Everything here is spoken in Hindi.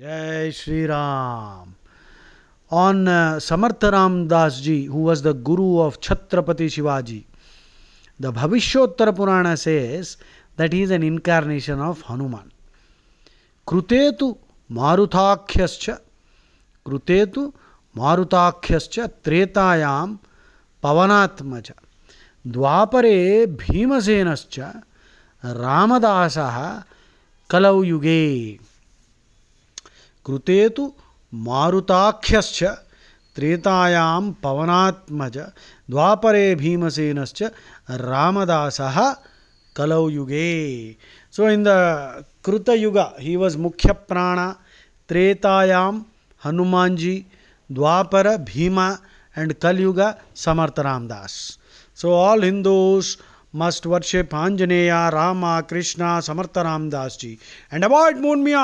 Jai Shri Ram. On uh, Samartha Ram Das ji, who was the guru of Chhatrapati Shivaji, the Bhavishottara Purana says that he is an incarnation of Hanuman. Krutetu Maruthakyascha, Krutetu Maruthakyascha Tretayam Pavanatmacha, Dwapare Bhimasenascha Ramadasah Kalau Yuge. कृते तो मारुताख्यश्च त्रेतायां पवनात्मज द्वापरे भीमसेनश्च रामदासः कलौ सो in the कृतयुग he was Mukhya Prana त्रेतायाम Hanuman ji Dvapara Bhima and Kalyug Samarth Ramdas so all Hindus must worship Anjaneya, Rama, Krishna, Samartha Ramdas ji and avoid Moonmia.